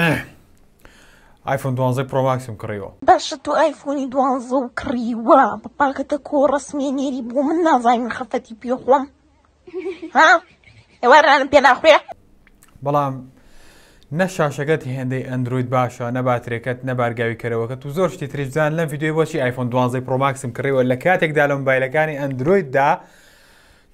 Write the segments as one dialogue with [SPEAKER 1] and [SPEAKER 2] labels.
[SPEAKER 1] آیفۆن دوانزە پرۆماکسیم کڕیەوە باشە تۆ ئایفۆنی دوانزە و کڕیوە بپاکەتە کۆ ڕسمێنێری بۆ من نازای من خەفەتی پێخۆم ها ئێوارانم پێ ناخوێ بەڵام نە شاشەکەت هێندەی ئەندروید باشە نەباترێکەت نەبارگاوی کەرەوەکەت و زۆر شتی تریجان لەم یددیوی بۆچی آیفۆن دوانزەی پرۆماکسیم کڕیەوە لە کاتێکدا لەم بایلەکانی ئەندرویددا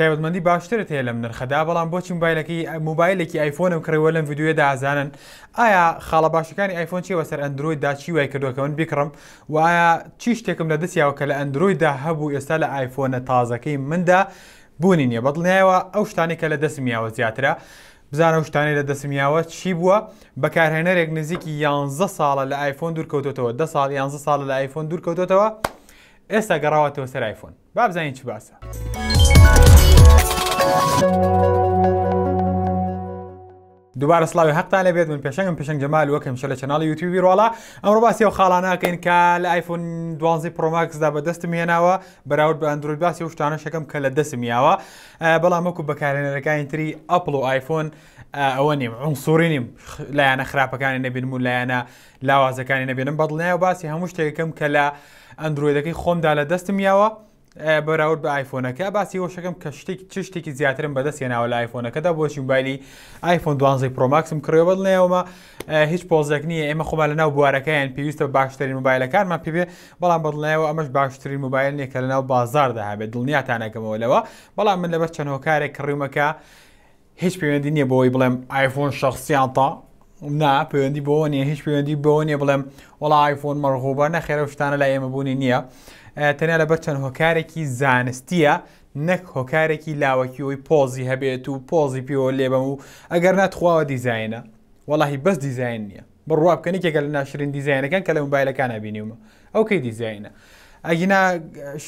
[SPEAKER 1] تایبەتمەندی باشترت هەیە لەم نرخەدا بەڵام بۆچی موبایلەکەی موبایلێکی ئایفۆن و کڕەوە لەم یددیوە دازانن ئایا خاڵە باشەکانی ئایفۆن چی وەسەر ئەندرویدا چی وای کردوەکەون بیکڕم و ئایا چی شتێکم لە دەستیاوە کە لە ئەندرویدا هەبوو ئێستا لە ئایفۆنە تازەکەی مندا بوونی نیە بەڵنایەوە ئەو شتانی کە لە دەسمیاوە زیاترە. بزانە شتانی لە دەسمیاوە چی بووە بەکارهێنەرێک نزیکی 11 ساڵە لە ئایفۆن دوورکەوتەوە ده ساڵ 11 ساڵە لە ئایفۆن دوورکەوتەوە ئێستا گەڕاوەتەوە سەر ئایفۆن با بزانین چی باسە. دوبارە سلاوی حقتان لەبێت من پێشنگم پێشنگ جمال وەکەم شە لە چناڵی یوتیوبی ڕۆڵا ئەمڕۆ باسی و خاڵاناکەین کە لە آیفۆن 12 پرۆماکسدا بە دەستم هێناوە بەراورد بە ئەندروید باسی و شتانە شەکەم کە لە دەسمیاوە بەڵام وەکو بەکارێنەرەکانی تری ئەپل و آیفۆن ئەوە نیم ئەوسوری نیم لایەنە خراپەکانی نەبینم و لایەنە لاوازەکانی نەبێنم بەدڵنایە باسی هەموو شتێکەکەم کە لە ئەندرویدەکەی خۆمدا لە دەستمیاوە بەراورد بە ئایفۆنەکە باسی هۆشەکەم کە شتێک چ شتێکی زیاترم بەدەستێناوە لە ئایفۆنەکەدا بۆ شمبایلی ئایفۆن دوانزی پرۆماکسم کڕێوە لەێوەمە هیچ پۆزێک نییە ئێمە خۆمان لە ناو بوارەکەیان پێویستە باشترین مۆبایلەکانمان پێبێ بەڵام بەڵنایەوە ئەمەش باشترین مۆبایل نیە کە لە ناو بازاردا هەبێت دڵنیاتانەکەمەوەلەوە بەڵام من لەبەر چەند هۆکارێک کڕیمەکە هیچ پەیوەندی نییە بۆی بڵێم ئایفۆن شخصیان تا نا پەیوەندی بۆ نیە هیچ پەیوەندی بۆ نیە بڵێم وڵا ئایفۆن مەرغوبە نەخێرە شتانە لە ئێمە بوونی نییە. تەنیا لەبەر چەند هۆکارێکی زانستیە نەک هۆکارێکی لاوەکیەوەی پۆزی هەبێت و پۆزی پیوە لێبم و ئەگەر ناتخواوە دیزینە وڵی بەس دیزین نییە بڕوا بکەنیکێکە لە ناشرین دیزینەکان کە لە موبایلەکان نبینیمە ئەو کەی دیزینە. ئەگینا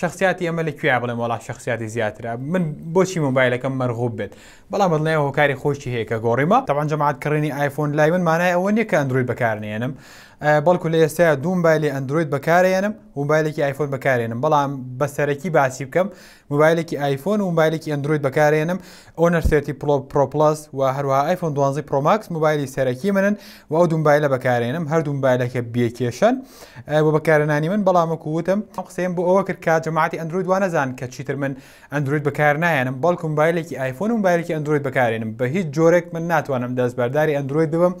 [SPEAKER 1] شخصیاتی ئەمە لە کوێ بڵێم وڵات شخصیاتی زیاترە من بۆچی موبایلەکەم مەرغوب بێت بەڵام بڵێ هۆکاری خۆشی هەیە کە گۆڕیمە تەوان جەماعات کڕێنی آیفۆن لای من مانای ئەوە نیە کە ئەندروی بەکارنێنم بەڵکو لە ئێستا دومبایلی ئەندروید بەکارێنم موبایلێکی آیفۆن بەکارێنم بەڵام بەسەرەکی باسی بکەم موبایلێکی آیفۆن و موبایلێکی ئەندروید بەکارێنم ئۆنەرسێتی پلۆ پرۆپلس و هەروە آیفۆن 12 پرۆماکس موبایلی سەرەکی منن و ئەو دومبایلە بەکارێنم هەردوو موبایلەکە بێکێشن بۆ بەکارێنانی من بەڵامە وتم قسەم بۆ ئەوە کرد کە جماعتی ئەندروید وانەزان کە چیتر من ئەندروید بەکار نایەنم بەڵکو موبایلێکی آیفۆن و موبایلێکی ئەندروید بەکارێنم بە هیچ جۆرێک من ناتوانم دەستبەرداری ئەندروید ببم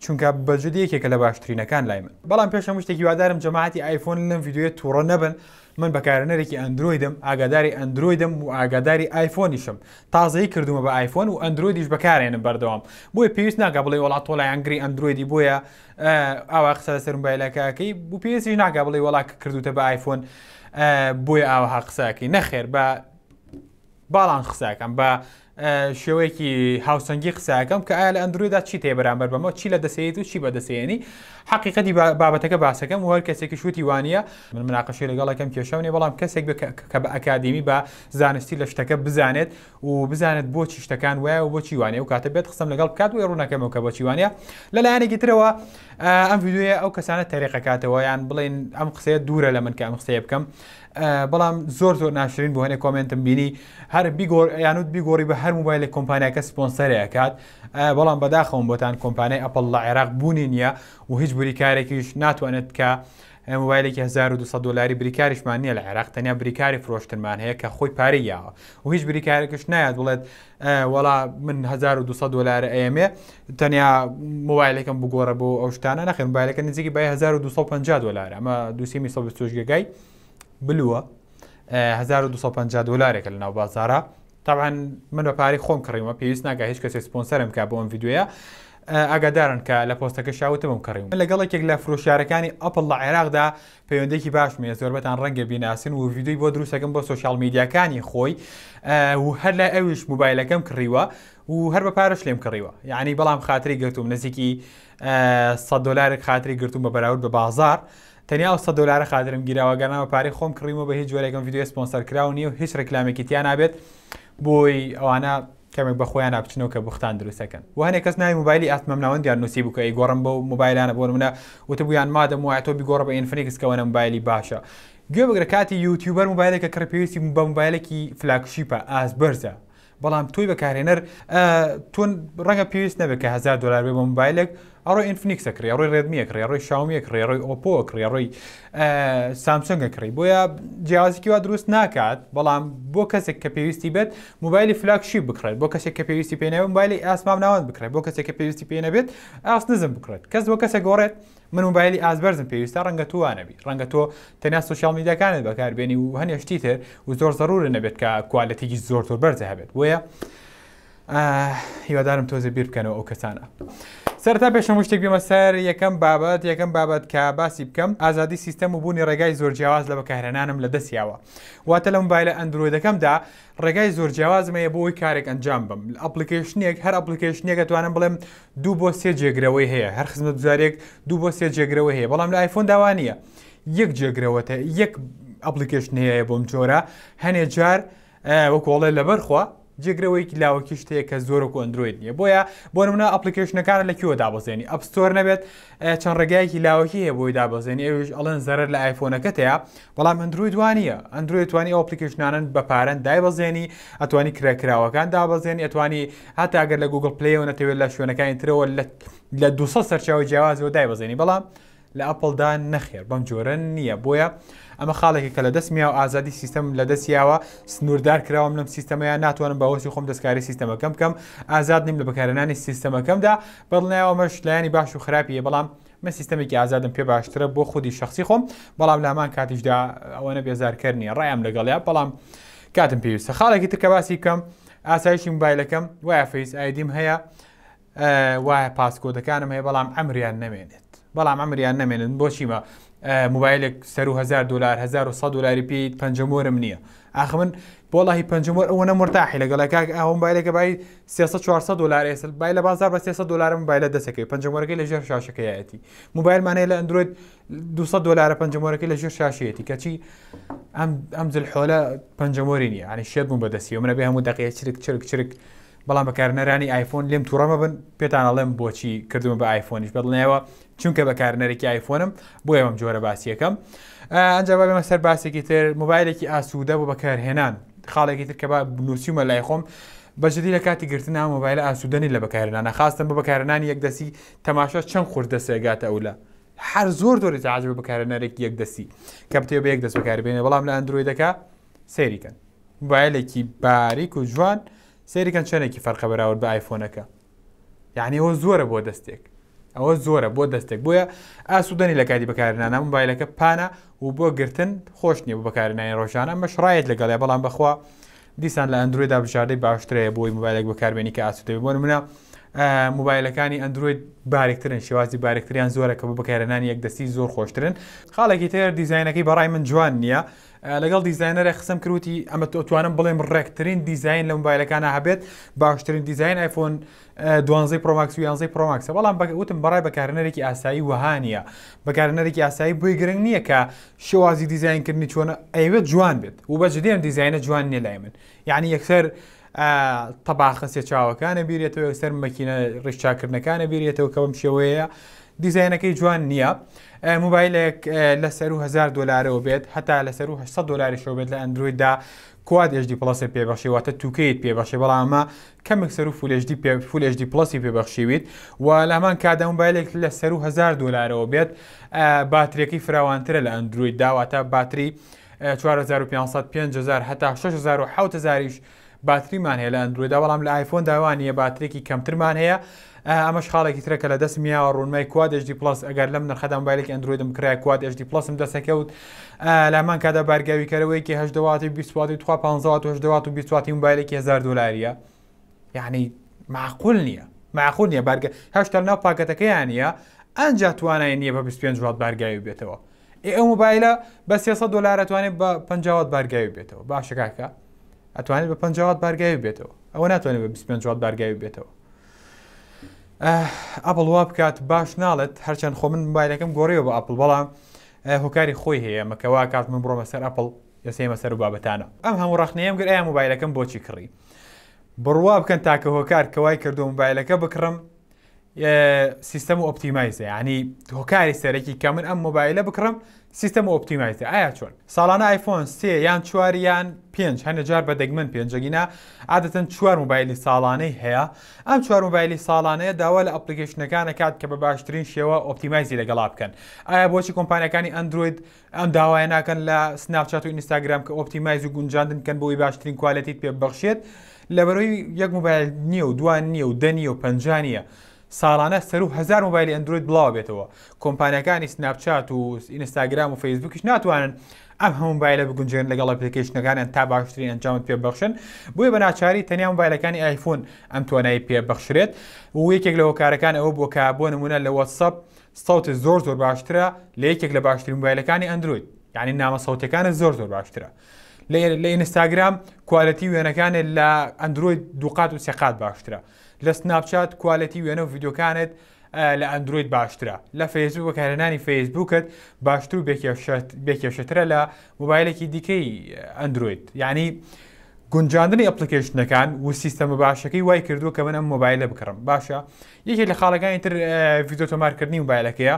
[SPEAKER 1] چونکە بەجد یەکێکە لە باشترینەکان لای من بەڵام پێش هەموو شتێکی وادارم جەماعتی آیفۆن لەم یددیوە تووڕە نەبن من بەکارەنەرێکی ئەندرویدم ئاگاداری ئەندرویدم و ئاگاداری آیفۆنیشم تازایی کردومە بە آیفۆن و ئەندرویدیش بەکارێنم بەردەوام بۆی پێویست ناگە بڵێ وڵات تۆلای ئەنگری ئەندرویدی بۆیە ئاوا قسە لەسەر موبایلەکەەکەی بوو پێویستیش ناگە بڵێ وڵات کردوتە بە آیفۆن بۆی ئاوەها قساکەی نەخێر بە باڵان قساکەم بە شێوەیەکی هاوسەنگی قساکەم کە ئایا لە ئەندرویدا چی تێ بەرامبەر بەمەوە چی لە دەسێت و چی بەدەسێنی حقیقەتی بابەتەکە باسەکەم و هەر کەسێکی شووتی وانە من مناقەشی لەگەڵەکەم کێشەونێ بەڵام کەسێک کە بە ئەکادمی بە زانستی لە شتەکە بزانێت و بزانێت بۆچی شتەکان وایە و بۆچی وانێ و کاتە بێت قسم لەگەڵ کات و ڕوونەکەمەوە کە بۆچی وانە لەلایەنێکی ترەوە ئەم ویددیوە ئەو کەسانە تەرێقەکاتەوە یان بڵێن ئەم قسەیە دوورە لە من کە ئەم قسەیە بکەم بەڵام زۆر زۆر ناشرین بۆ هەنێک کمنتم بینی هەر بیگۆر یانوت بیگۆری بە هەر موبایلی کۆمپانیاکە سپۆنسەرەکات بەڵام بەداخەوم بۆتان کۆمپانیای ئەپل لە عێراق بوونی نییە و هیچ بریکارێکیش ناتوانێت کە موبایلێکی 1200 دلاری بریکاریشمان نیە لە عێراق تەنیا بریکاری فرۆشتنمان هەیە کە خۆی پارەیاوە و هیچ بریکارێکش نایات بڵێت وڵا من 1200 دلار ئەمێ تەنیا موبایلێکم بگۆڕە بۆ ئەو شتانە نەخێن موبایلەکە نزیکی بای 1250 دلار ئەمە دوسی می گەگای بلووە 1250 دلارێکە لە ناو بازارە تاوان من بە پاری خۆم کڕیمە پێویست ناگە هیچ کەسێک سپۆنسەرم کە بۆم یددیوە ئاگادارن کە لە پۆستەکە شاوتمم کڕیم لەگەڵێکێک لە فرۆشارەکانی ئەپل لە عێراقدا پەیوەندێکی باش میە زۆربەتان ڕەنگە بیناسن و ویددیوی بۆ دروستەکەم بۆ سوۆشال میدیاکانی خۆی و هەر لە ئەویش موبایلەکەم کڕیوە و هەر بە پارش لێم کڕیوە یعنی بەڵام خااتری گرتوم نزیکی 100 دلارێک خااتری گرتوم بە بەراورد بە بازار. تەنیا سە دلارە خادرم گیرراوەگەناوە پارەی خۆم کڕیمە بە هیچ جۆرێکم ویددیو سپۆنسەر کراو نیە و هیچ ڕکلامێکی تیان نابێت بۆی ئەوانە کەمێک بەخۆیان ناپچنەوە کە بختان دروستەکەن وهانێک کەس نای موبایلی ئاتمەمناوەند دیار نووسی بکە ئەی گۆڕم بە موبایلانە بۆ منە وتبوویان مادەم وایە تۆ بگۆڕ بە ئینفنیکسکەەوە موبایلی باشە. گوێبگرە کاتی یوتیوبەر موبایلێکە کڕپێویستی بە موبایلێکی فلاکشیپە ئاس بەرزە بەڵام توی بەکارێنەر تۆن ڕەنگە پێویست نەبێت کە هزار دلار بێ بە موبایلێک ئەڕۆی ئینفنیکسە کری ڕۆی ڕێدمیە کری ڕۆی شاومیە کری ڕۆی ئۆپۆ کری ڕۆی سامسۆنگە کری بۆیە جیازیکی وا دروست ناکات بەڵام بۆ کەسێک کە پێویستی بێت موبایلی فلاکشی بکرێت بۆ کەسێک کە پێویستی پێێنەوە موبایلی ئاسمام ناوان بکرێت بۆ کەسێک کە پێویستی پێێنە بێت ئاس نزم بکرێت کەس بۆ کەسە گۆڕێت من موبایلی ئازبەرزم پێویستە ڕەنگە توانەبی ڕەنگە تۆ تەنیا سوشال میداکانت بەکاربێنی و هەنیشتی تر و زۆر زەرورە نەبێت کە کوالەتێکی زۆر تۆ بەرزە هەبێت وە هیوادارم تۆزە بیر بکەنەوە ئەو کەسانە. سەرتا پێشم شتێک بێمە سەر یەکەم بابەت یەکەم بابەت کە باسی بکەم ئازادی سیستەم و بوونی ڕێگای زۆر جیاواز لە بەکارهێنانم لە دەستیاوە واتە لەم بای لە ئەندرویدەکەمدا ڕێگای زۆر جیاوازمەیە بۆی کارێک ئەنجام بم ئەپلیکیشنێک هەر ئەپلیکیشنێک دەتوانم بڵێم دوو بۆ سێ جێگرەوەی هەیە هەر خزمەت بزارێک دوو بۆ سێ جێگرەوە هەیە بەڵام لە آیفۆن داوانە یەک جێگرەوەتە یەک ئەپلیکیشن هەیە بۆم جۆرە هەنێ جار وەکۆڵێ لەبەرخوا جێگرەوەیکی لاوەکیش تەیە کە زۆرە و ئەندروید نیە بۆیە بۆ نمونە ئەپلیکیشنەکان لەکیوە دابزێنی ئەپستۆر نەبێت چەند ڕێگایکی لاوەکی هەیە بۆی دابزێنی ئەوش ئەڵەن زەرر لە ئایفۆنەکەتەیە بەڵام ئەندروی دوانە ئەندروی توانی ئۆپلیکیشنانن بە پارەن دایبەزێنی ئەتوانی کرێکراوەکان دابزێنی ئەتوانی هەتاگەر لە گوگل پلیەوە نەتەوێت لە شوێنەکانی ترەوە لە 200 سەرچاوی جیاوازەوە دایبزێنی بەڵام لە ئەپلدا نەخێر بەم جۆرە نییە بۆیە ئەمە خاڵێکی کە لە دەستمیا و ئازادی سیستم لە دەستیاوە سنووردار کراوم لەم سیستمەیە ناتوانم بەوەسی خۆم دەستکاری سیستمەکەم کەم ئازاد نیم لە بەکارێنانی سیستمەکەمدا بەڵنایەوەمەش لایانی باش و خراپیە بەڵام من سیستمێکی ئازادم پێ باشترە بۆ خودی شخصی خۆم بەڵام لامان کاتیشدا ئەوەنە بێزارکردنی ڕایم لەگەڵیا بەڵام کاتم پێویستە خاڵێکی ترکە باسی کەم ئاسایشی موبایلەکەم وایە فەیس ئایدیم هەیە وایە پاسکۆدەکانم هەیە بەڵام ئەمریان نەمێنێت عمري أنا من بوشي ما موبايلك سرو هزار هزار وصد دولار پێیت پنجمۆرم نییە آخر من بۆڵی پنجمۆر ئەوە نەمرتاحی لك کاک موبايلك بایلەکە سياسة 400 دلار دولار يسال لە بازار بە من دلارم بای لە دەسەکەی پنجمۆرەکەی لە شاشة كياتي موبايل معناه لأندرويد دو صد دولار لە ژێر شاشەتی شاشة كياتي زل أم پنجمۆری نیە عنی يعني بووم بەدەستی و منە بێ هەموو دقیە شرك, شرك بەڵام بەکارنەرانی آیفۆن لێم تووڕەمە بن پێتان ئەڵێم بۆچی کردومە بە آیفۆنیش بەڵنەوە چونکە بەکارنەرێکی آیفۆنم بۆ ئێوەم جۆرە باسیەکەم ئەنج بەمە سەر باسێکی تر مۆبایلێکی ئاسوودە بۆ بەکارهێنان خاڵێکی تر کە بنووسیمە لای خۆم بەجدی لە کاتی گرتنا مۆبایل ئاسوودنی لە بەکارێنانە خاستم بە بەکارێنانی یەکدەسی تەماشا چەند خوردە سێگاتە ئەولە. هەر زۆر دۆری تعجب بەکارێنەرێک یەکدەسی کە بتێ بە یەکدەست بەکاربێنێ بەڵام لە ئەندروی دەکا سێریکەن موبایلێکی باریک و جوان سەیریکەن چەندێکی فەرقە بەراورد بە ئایفۆنەکە یعنی ئەوە زۆرە بۆ دەستێک ئەوە زۆرە بۆ دەستێک بۆیە ئاسوودنی لە کاتی بەکارنانە موبایلەکە پانە و بۆ گرتن خۆش نیە بۆ بەکارنانی ڕۆژانە مەشڕایەت لەگەڵێ بەڵام بخوا دیسان لە ئەندرویدا بژاردەی باشترەیە بۆی موبایلێک بەکاربێنی کە ئاسوودەوە بۆن منە موبایلەکانی ئەندروید بارێکترن شێوازی بارێکتریان زۆرە کە بۆ بەکارێنانی یەکدەستی زۆر خۆشترن خاڵێکی تر دیزینەکەی بەڕای من جوان نییە لەگەڵ دیزینەرە قسم کروتی ئەمە توانم بڵێم ڕێکترین دیزین لە موبایلەکانە هەبێت باشترین دیزین آیفۆن دوانزەی پرۆماکس و یانزەی پرۆماکسە بەڵام وتم بەڕای بەکارنەرێکی ئاسایی وهانیە بەکارنەرێکی ئاسایی بۆی گرنگ نییە کە شێوازی دیزینکردنی چۆنە ئەیوێت جوان بێت و بە جدێن دیزینە جوان نیە لای من یعنی یەکسەر تەباخە سێ چاوەکانە بیرێتەوە یەکسەر مەکینە ڕێکچاکردنەکانە بیرێتەوە کە بەم شێوەیە دیزینەکەی جوان نییە موبایلێک لەسەر و هزار دلارەوە بێت هەتا لەسەر و 800 دلاری شەوبێت لە ئەندرویدا کووا دێژدی پلسی پێبەخشی واتە توکەیت پێبەخشی بەڵامە کەمێک سەر و فولێژدی فولێژدی پلسی پێبەخشیویت و لامان کادا موبایلێک لە سەر و هزار دلارەوە بێت باتریەکەی فراوانترە لە ئەندروید داواتە باتری 4500 5000 هەتا 6000 و 7000ش باتریمان هەیە لە ئەندرویدا بەڵام لە آیفۆن داوانە باترێکی کەمترمان هەیە ئەمەش خاڵێکی ترەکە لە دەست میە ڕوونمای کوادشD پلس ئەگەر لەم نرخەدان بایلێک ئەندرویدم کرای کوادشD پلسم دەسەکەوت لامان کادا بارگاوی کەرەوەیکی هەشدەواتی 20 و موبایلێکی 1000 دلاریە یعنی معقول نییە معخول نیە بارگە هەشتا ناو پاکەتەکەیان نیە ئەجا توانای نییە بە 25 وات بارگاوی بێتەوە ئێ موبایلە بە 300 دلارەتوانێت بە 50وات بارگاوی بێتەوە باشەکەکە ئەتوانێت بە 50وات بارگاوی بێتەوە ئەوە ناتوانێت بە 25 وات بارگاوی بێتەوە ئەپل وا بکات باش ناڵێت هەرچەند خۆ من مبایلەکەم گۆڕێەوە بە ئەپل بەڵام هۆکاری خۆی هەیە مەکەوا کات من بڕۆمە سەر ئەپل یەسێمە سەر و بابەتانە ئەم هەموو ڕخنەیەم گر ئایا مبایلەکەم بۆچی کڕی بڕوا بکەن تاکە هۆکار کەوای کردو مبایلەکە بکڕم سیستم و ئۆپتیمایزە ینی هۆکاری سەرەکی کە من ئەم مۆبایلە بکڕم سیستم و ئۆپتیمایزە ئایا چۆن ساڵانە آیفۆن سێ یان چواریان پێنج هەنە جار بە دەگمن پێنجگینە عادەتەن چوار موبایلی ساڵانەی هەیە ئەم چوار موبایلی ساڵانەیە داوا لە ئەپلیکیشنەکانە کات کە بە باشترین شێوە ئۆپتیمایزی لەگەڵا بکەن ئایا بۆچی کۆمپانیەکانی ئەندروید ئەم داوایە ناکەن لە سناپچات و ئینستاگرام کە ئۆپتیمایز و گونجاندن کەن بۆی باشترین کوالەتیت پێ بەخشێت لەبەرەوەی یەک موبایل نییە و دوان نییە و دەنیە و پنجانیە. ساڵانە سەر و هزار مۆبایلی ئەندروید بڵاو بێتەوە کۆمپانیەکانی سناپچات و ئینستاگرام و فیسبوکیش ناتوانن ئەم هەموو بایلە بگونجێن لەگەڵ پلیکیشنەکانیان تا باشترین ئەنجامت پێبخشن بووی بە ناچاری تەنیا موبایلەکانی ئایفۆن ئەم توانایی پێبخشرێت و یەکێک لە هۆکارەکان ئەوە بۆ کا بۆ نمونە لە وەسەپ سەوت زۆر زۆر باشترە لە یەکێک لە باشترین موبایلەکانی ئەندروید یعنی نامە سەوتەکانە زۆر زۆر باشترە. لە ئینستاگرام کوالەتی وێنەکانت لە ئەندروۆید دووقات و سێقات باشترە لە سناپچات کوالەتی وێنە و یددیوکانت لە ئەندروید باشترە لە فەیسبوو بەکارێنانی فەیسبووکت باشتر و بێکێشترە لە موبایلێکی دیکەی ئەندروید ینی گونجاندنی ئەپلیکیشنەکان و سیستەمە باشەکەی وای کردو کە منە مۆبایلە بکڕم باشە یەکێک لە خاڵەکانی تر ڤیددیۆتۆمارکردنی موبایلەکەیە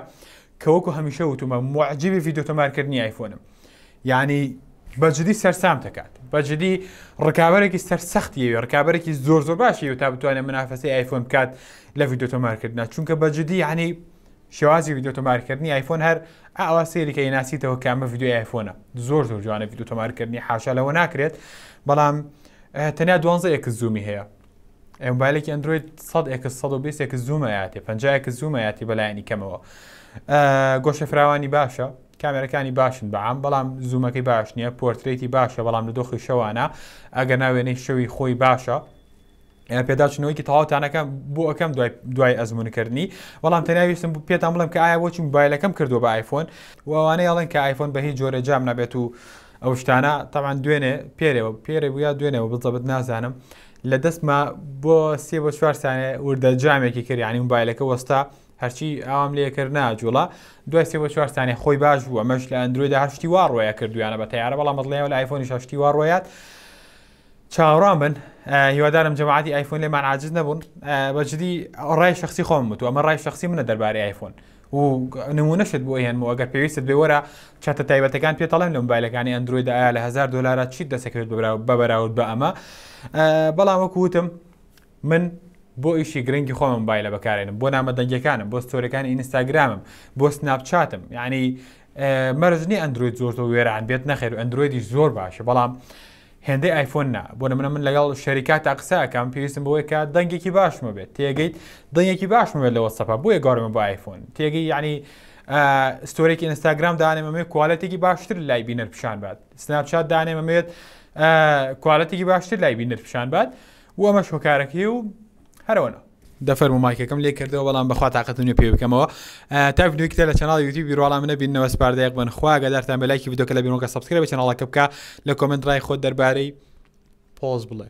[SPEAKER 1] کە وەکو هەمیشە وتمە معجیبی ڤیددیۆتۆمارکردنی آیفۆنم ینی بەجددی سەرسام دەکات بەجددی ڕکابەرێکی سەرسەختی ڕکابەرێکی زۆر زۆر باشی و تا بتوانێت منافسی آیفۆن بکات لە یددیۆتۆمارکردنا چونکە بەجددی ینی شێوازی یددیۆتۆمارکردنی آیفۆن هەر ئاوا سێریکە ناسیتەوە کامە یددیو آیفۆنە زۆر زۆر جوانە یددیۆتۆمارکردنی حاشا لەوە ناکرێت بەڵام اه، تەنیا دوانزە ێک زومی هەیە ئەمبالێکی اه، ئەندروید 1 زومەیاتی 50 زومەیاتی بەلایانی کەمەوە اه، گۆشە فراوانی باشە کامێرەکانی باشن بەعام بەڵام زوومەکەی باش نییە پۆرتێتی باشە بەڵام لە دۆخی شەوانە ئەگەر ناوێنەی شەوی خۆی باشە. پێداچنەوەیکی تەواوتانەکە بۆ ئەەکەم دوای ئەزمونکردنی بەڵام تەناویستم پێتان بڵم کە ئایا بۆچی موبایلەکەم کردو بە آیفۆن وانەی ئەڵێن کە آیفۆن بە هیچ جۆرە جام نابێت و ئەو شتانە تاوان دوێنێ پێرەوە پێرە بووە دوێنەوە بڵبت نازانم لە دەستمە بۆ سێ بۆ چوار سانێ وردە جامێکی کردیانی موبایلەکە وەستا هەرچی ئەوام لێکرد ناجوڵە دوای سێ بۆ چوارستانی خۆی باش بووە مەش لە ئەندرویدا هەشتی وا ڕۆیە کردویانە بە تیارە ولی مڵێەوە لە ئایفۆنی ششتی وا ڕۆیات چاوەڕان بن جمعاتی آیفون لی من عاجز نبود با جدی رای شخصی خۆم بوو ئەمە رای شخصی منە دەربارەی آیفون و نمونه شد مو اگر نمونەشت بۆ هێنمەوە ئەگەر پێویستت بێوەرە چاتە تایبەتەکان پێتەڵێن لە موبایلەکانی ئەندرویدا لە هزار دلارە چیت ببره ببره و ئەمە بەڵام وەکووتم من بۆ ئیشی گرنگی خۆم بایلە بەکارێنم بۆ نامە دەنگەکانم بۆ ستۆریەکانی ئینستاگرامم بۆ سناپچاتم یعنی مەرزنی ئەندروید زۆر وێران بێت نەخێر و ئەندرویدی زۆر باشە بەڵام هێندەی ئایفۆن نا بۆ نمونە من لەگەڵ شەریکات تا قسەکەم پێویستم بۆی کە دەنگێکی باشمە بێت تێگەیت دەنگێکی باشمە بێت لەوە سەپا بۆیە گەڕمە بە ئایفۆن تێگەی یعنی ستۆرێکی ئینستاگرام دانێمەمێ کوالەتێکی باشتر لای بینەر پیشان بات سناپچات دانێمەمێت کوالەتێکی باشتر لای بینەر پیشان بات و ئەمە شۆکارەکەی و هەروەنە دەفەر و مایکەکەم لێ کردەوە بەڵام بەخوا تااقەتونی پێ بکەمەوە تا دویکتە لە چناڵ یوتی بیرواڵام منە بینەوە سپاردەیەک بن خواگەدارتان بەلایکی بدۆکە لە بیرونکە سبسکرێ بە چناڵەکە بکە لە کۆمنتڕای خۆت دەربارەی پۆز بڵێ